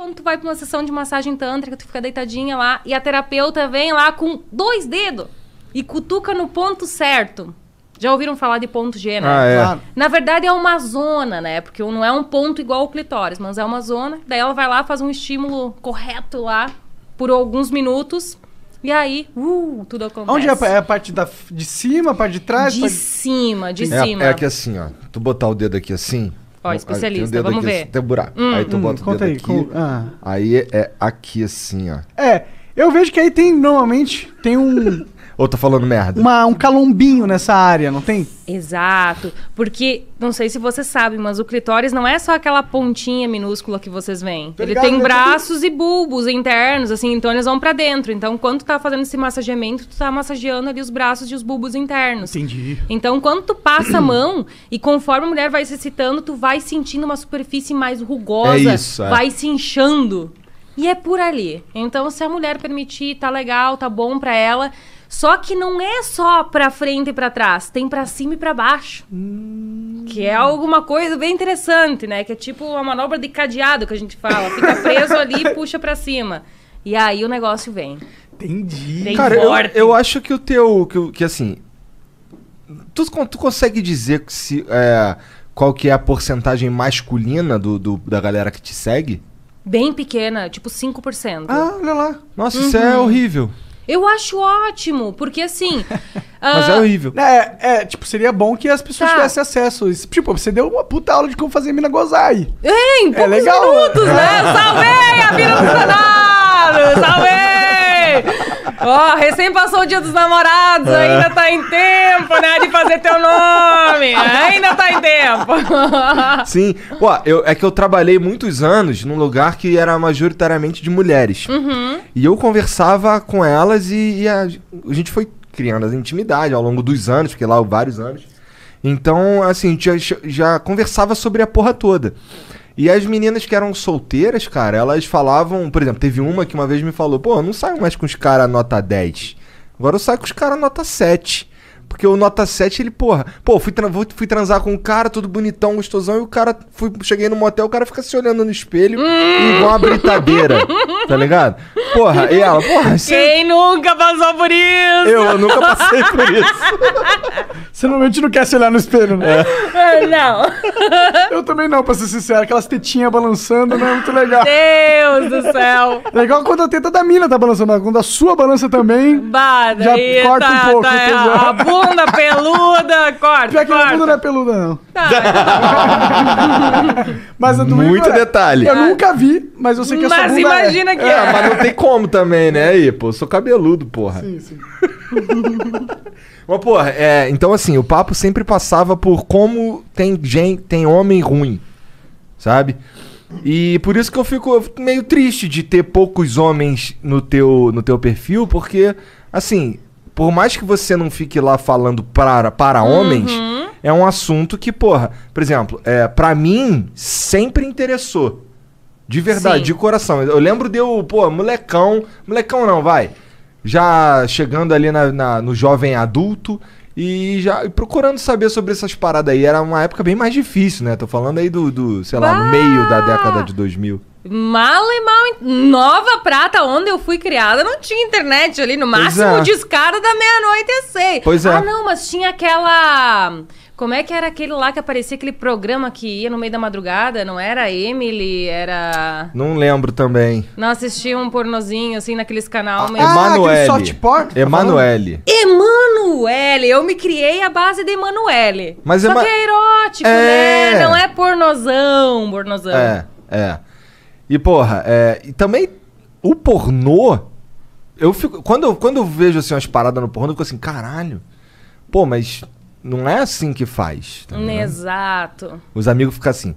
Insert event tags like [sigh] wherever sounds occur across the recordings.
Quando tu vai pra uma sessão de massagem tântrica, tu fica deitadinha lá e a terapeuta vem lá com dois dedos e cutuca no ponto certo. Já ouviram falar de ponto G, né? Ah, é. Na verdade é uma zona, né? Porque não é um ponto igual o clitóris, mas é uma zona. Daí ela vai lá, faz um estímulo correto lá por alguns minutos. E aí, uh, tudo acontece. Onde é a, é parte da, de cima, a parte de trás? De parte... cima, de é, cima. É aqui assim, ó. Tu botar o dedo aqui assim, Ó, especialista, um vamos ver. tem um buraco. Hum, aí tu hum, bota o dedo aí, aqui. Com... Ah. Aí é, é aqui assim, ó. É, eu vejo que aí tem, normalmente, tem um... Ou tô tá falando merda? Uma, um calombinho nessa área, não tem? Exato. Porque, não sei se você sabe, mas o clitóris não é só aquela pontinha minúscula que vocês veem. Ele ligado, tem né? braços e bulbos internos, assim, então eles vão para dentro. Então, quando tu tá fazendo esse massageamento, tu tá massageando ali os braços e os bulbos internos. Entendi. Então, quando tu passa a mão e conforme a mulher vai se excitando, tu vai sentindo uma superfície mais rugosa, é isso, é. vai se inchando. E é por ali. Então, se a mulher permitir, tá legal, tá bom para ela só que não é só para frente e para trás, tem para cima e para baixo. Hum. Que é alguma coisa bem interessante, né? Que é tipo uma manobra de cadeado que a gente fala, fica preso ali e puxa para cima. E aí o negócio vem. Entendi. Cara, eu, eu, acho que o teu que, que assim, tu, tu consegue dizer se é, qual que é a porcentagem masculina do, do, da galera que te segue? Bem pequena, tipo 5%. Ah, olha lá. Nossa, uhum. isso é uhum. horrível. Eu acho ótimo, porque assim. [laughs] Ah, Mas é horrível. É, é, tipo, seria bom que as pessoas Tá. tivessem acesso. Tipo, você deu uma puta aula de como fazer mina gozar aí. É legal. minutos, é. né? Salvei a vida do [laughs] Salvei! Ó, oh, recém passou o dia dos namorados, é. ainda tá em tempo, né? De fazer teu nome. Ainda tá em tempo. Sim. Ó, eu, é que eu trabalhei muitos anos num lugar que era majoritariamente de mulheres. Uhum. E eu conversava com elas e, e a, a gente foi criando as intimidades ao longo dos anos, fiquei lá vários anos. Então, assim, já, já conversava sobre a porra toda. E as meninas que eram solteiras, cara, elas falavam, por exemplo, teve uma que uma vez me falou, pô, eu não saio mais com os caras nota 10. Agora eu saio com os caras nota 7. Porque o nota 7, ele, porra, pô, fui, tra fui transar com um cara, tudo bonitão, gostosão, e o cara, fui, cheguei no motel, o cara fica se olhando no espelho, hum! igual uma britadeira, tá ligado? Porra, e ela, porra, você... É Quem nunca passou por isso? Eu, eu nunca passei por isso. [laughs] você normalmente não quer se olhar no espelho, né? É. é não. [laughs] eu também não, pra ser sincero, aquelas tetinhas balançando não é muito legal. Deus do céu. [laughs] é igual quando a teta da mina tá balançando, quando a sua balança também, Bada, já corta tá, um pouco. Tá, bunda peluda, corta. Pior que é corta. minha bunda não é peluda, não. Tá. [laughs] mas a do Muito Igor, é- detalhe. Eu nunca vi, mas eu sei que eu sou Mas é- imagina é. que é. é. Mas não tem como também, né? Aí, pô, eu sou cabeludo, porra. Sim, sim. [laughs] mas, porra, é, então assim, o papo sempre passava por como tem gente, tem homem ruim, sabe? E por isso que eu fico meio triste de ter poucos homens no teu, no teu perfil, porque, assim, por mais que você não fique lá falando para, para uhum. homens, é um assunto que, porra, por exemplo, é, para mim sempre interessou. De verdade, Sim. de coração. Eu lembro de eu, pô, molecão. Molecão não, vai. Já chegando ali na, na no jovem adulto e já procurando saber sobre essas paradas aí. Era uma época bem mais difícil, né? Tô falando aí do, do sei lá, bah! no meio da década de 2000. Mal e mal, Nova Prata, onde eu fui criada, não tinha internet ali. No máximo, é. descaro da meia-noite eu sei. Pois é. Ah, não, mas tinha aquela. Como é que era aquele lá que aparecia aquele programa que ia no meio da madrugada? Não era Emily, era. Não lembro também. Não assistia um pornozinho assim naqueles canal ah, mesmo. É ah, Emanuele. Ah, soft tá Emanuele. Emanuele! Eu me criei à base de Emanuele. Mas Só Ema... que é erótico, é... né? Não é pornozão, pornozão. É, é. E, porra, é, e também o pornô. Eu fico. Quando eu, quando eu vejo assim, umas paradas no pornô, eu fico assim, caralho. Pô, mas não é assim que faz. Tá Exato. Os amigos ficam assim.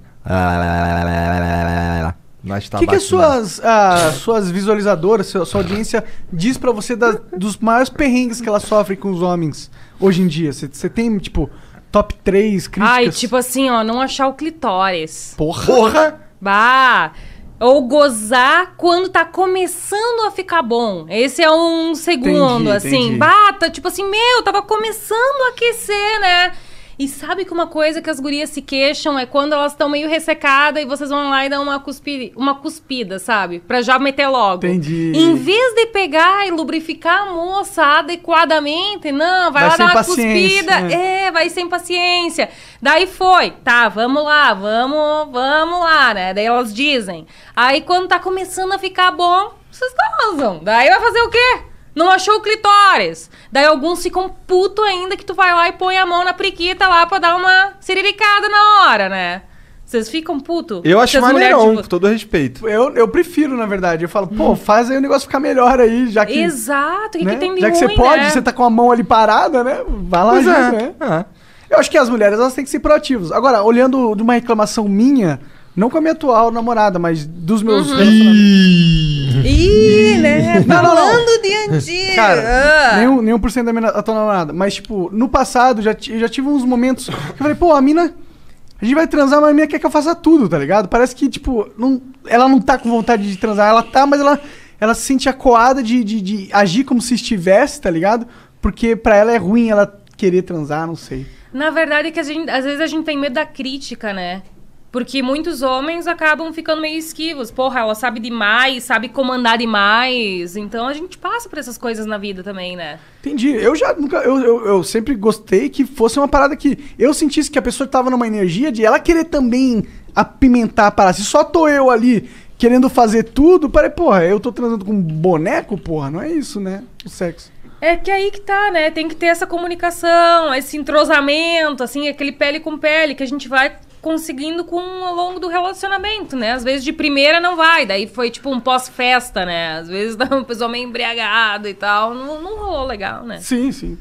Nós tá o que, que é as suas, ah, suas visualizadoras, sua, sua audiência diz para você da, dos maiores perrengues que ela sofre com os homens hoje em dia? Você tem, tipo, top 3 críticas? Ai, tipo assim, ó, não achar o clitóris. Porra! Porra! Bah! Ou gozar quando tá começando a ficar bom. Esse é um segundo, entendi, assim. Entendi. Bata, tipo assim, meu, tava começando a aquecer, né? E sabe que uma coisa que as gurias se queixam é quando elas estão meio ressecadas e vocês vão lá e dão uma, cuspi, uma cuspida, sabe? Pra já meter logo. Entendi. Em vez de pegar e lubrificar a moça adequadamente, não, vai, vai lá dar uma cuspida. É. é, vai sem paciência. Daí foi, tá, vamos lá, vamos, vamos lá, né? Daí elas dizem. Aí quando tá começando a ficar bom, vocês gozam. Daí vai fazer o quê? Não achou o clitóris. Daí alguns ficam puto ainda que tu vai lá e põe a mão na priquita lá pra dar uma siriricada na hora, né? Vocês ficam puto? Eu acho maneirão, tipo... com todo respeito. Eu, eu prefiro, na verdade. Eu falo, pô, hum. faz aí o negócio ficar melhor aí, já que. Exato, o que, né? que tem de Já que ruim, você pode, né? você tá com a mão ali parada, né? Vai lá, é. né? Ah. Eu acho que as mulheres, elas têm que ser proativas. Agora, olhando de uma reclamação minha, não com a minha atual namorada, mas dos meus uhum. Ih, né? Não, não, não. Mentira! Cara, nenhum, nenhum por cento da minha namorada. Mas, tipo, no passado, já, já tive uns momentos que eu falei, pô, a mina... A gente vai transar, mas a mina quer que eu faça tudo, tá ligado? Parece que, tipo, não, ela não tá com vontade de transar. Ela tá, mas ela, ela se sente acoada de, de, de agir como se estivesse, tá ligado? Porque pra ela é ruim ela querer transar, não sei. Na verdade, é que a gente, às vezes a gente tem medo da crítica, né? Porque muitos homens acabam ficando meio esquivos. Porra, ela sabe demais, sabe comandar demais. Então a gente passa por essas coisas na vida também, né? Entendi. Eu já nunca. Eu, eu, eu sempre gostei que fosse uma parada que eu sentisse que a pessoa tava numa energia de ela querer também apimentar a parada. Se só tô eu ali querendo fazer tudo, parei, porra, eu tô transando com um boneco, porra, não é isso, né? O sexo. É que aí que tá, né? Tem que ter essa comunicação, esse entrosamento, assim, aquele pele com pele que a gente vai conseguindo com ao longo do relacionamento, né? Às vezes de primeira não vai, daí foi tipo um pós-festa, né? Às vezes tá [laughs] uma pessoa meio embriagada e tal, não, não rolou legal, né? Sim, sim.